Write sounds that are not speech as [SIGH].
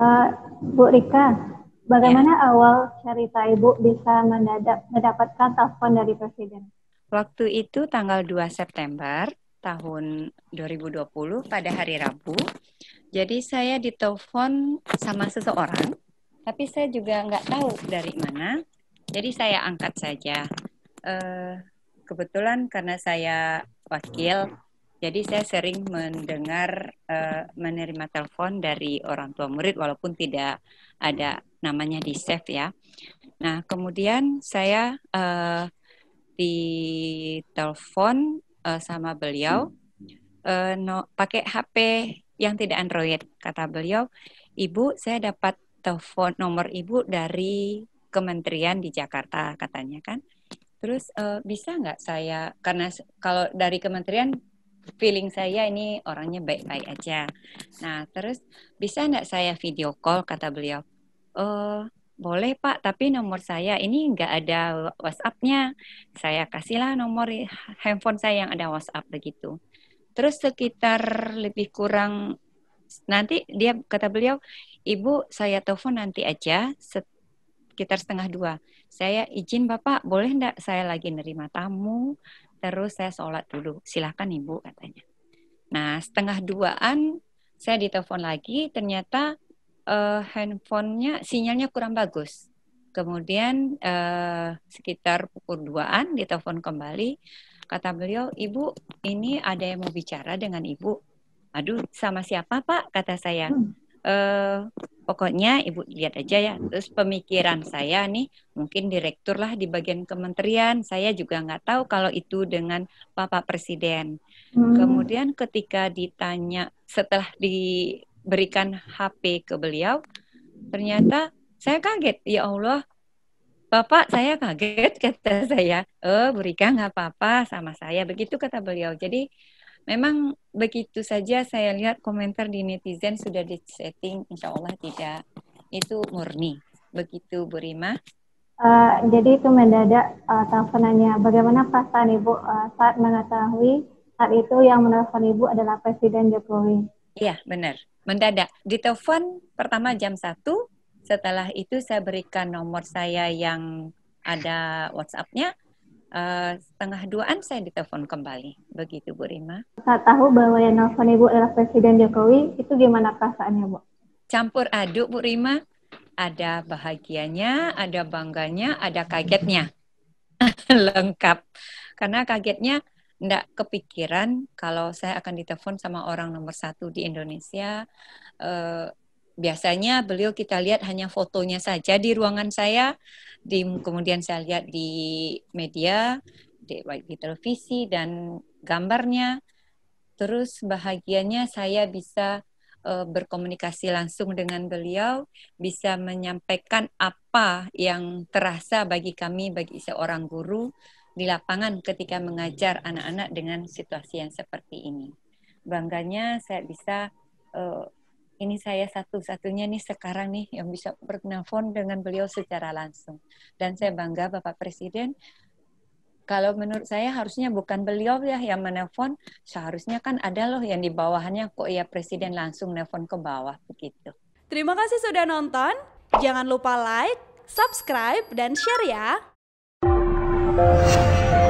Eh, Bu Rika, bagaimana ya. awal cerita Ibu bisa mendadak, mendapatkan telepon dari Presiden? Waktu itu tanggal 2 September tahun 2020 pada hari Rabu. Jadi saya ditelepon sama seseorang, tapi saya juga nggak tahu dari mana. Jadi saya angkat saja. Eh, kebetulan karena saya wakil, jadi saya sering mendengar uh, menerima telepon dari orang tua murid walaupun tidak ada namanya di save ya. Nah kemudian saya uh, eh, telepon uh, eh, sama beliau uh, no, pakai HP yang tidak Android kata beliau, ibu saya dapat telepon nomor ibu dari kementerian di Jakarta katanya kan. Terus uh, bisa nggak saya karena kalau dari kementerian feeling saya ini orangnya baik-baik aja. Nah, terus bisa nggak saya video call kata beliau? E, boleh Pak, tapi nomor saya ini nggak ada WhatsApp-nya. Saya kasihlah nomor handphone saya yang ada WhatsApp begitu. Terus sekitar lebih kurang nanti dia kata beliau, Ibu saya telepon nanti aja sekitar setengah dua. Saya izin Bapak, boleh enggak saya lagi nerima tamu, terus saya sholat dulu. Silahkan ibu katanya. Nah setengah duaan saya ditelepon lagi, ternyata uh, handphonenya sinyalnya kurang bagus. Kemudian uh, sekitar pukul duaan ditelepon kembali, kata beliau, ibu ini ada yang mau bicara dengan ibu. Aduh, sama siapa pak? Kata saya. Hmm eh, pokoknya ibu lihat aja ya. Terus pemikiran saya nih mungkin direktur lah di bagian kementerian. Saya juga nggak tahu kalau itu dengan Bapak Presiden. Hmm. Kemudian ketika ditanya setelah diberikan HP ke beliau, ternyata saya kaget. Ya Allah, Bapak saya kaget [LAUGHS] kata saya. Eh, oh, berikan nggak apa-apa sama saya. Begitu kata beliau. Jadi Memang begitu saja saya lihat komentar di netizen sudah disetting, insya Allah tidak. Itu murni. Begitu Bu Rima. Uh, jadi itu mendadak uh, teleponannya. Bagaimana perasaan Ibu uh, saat mengetahui saat itu yang menelpon Ibu adalah Presiden Jokowi? Iya, benar. Mendadak. Ditelepon pertama jam 1, setelah itu saya berikan nomor saya yang ada WhatsApp-nya, Eh, setengah duaan saya ditelepon kembali. Begitu Bu Rima. Saat tahu bahwa yang nelfon Ibu adalah Presiden Jokowi, itu gimana perasaannya Bu? Campur aduk Bu Rima. Ada bahagianya, ada bangganya, ada kagetnya. [LAUGHS] Lengkap. Karena kagetnya tidak kepikiran kalau saya akan ditelepon sama orang nomor satu di Indonesia. Eh, biasanya beliau kita lihat hanya fotonya saja di ruangan saya, di kemudian saya lihat di media, di, baik di televisi dan gambarnya. Terus bahagianya saya bisa uh, berkomunikasi langsung dengan beliau, bisa menyampaikan apa yang terasa bagi kami bagi seorang guru di lapangan ketika mengajar anak-anak dengan situasi yang seperti ini. Bangganya saya bisa uh, ini saya satu-satunya nih sekarang nih yang bisa bernafon dengan beliau secara langsung. Dan saya bangga Bapak Presiden, kalau menurut saya harusnya bukan beliau ya yang menelpon, seharusnya kan ada loh yang di bawahannya kok ya Presiden langsung nelpon ke bawah begitu. Terima kasih sudah nonton, jangan lupa like, subscribe, dan share ya.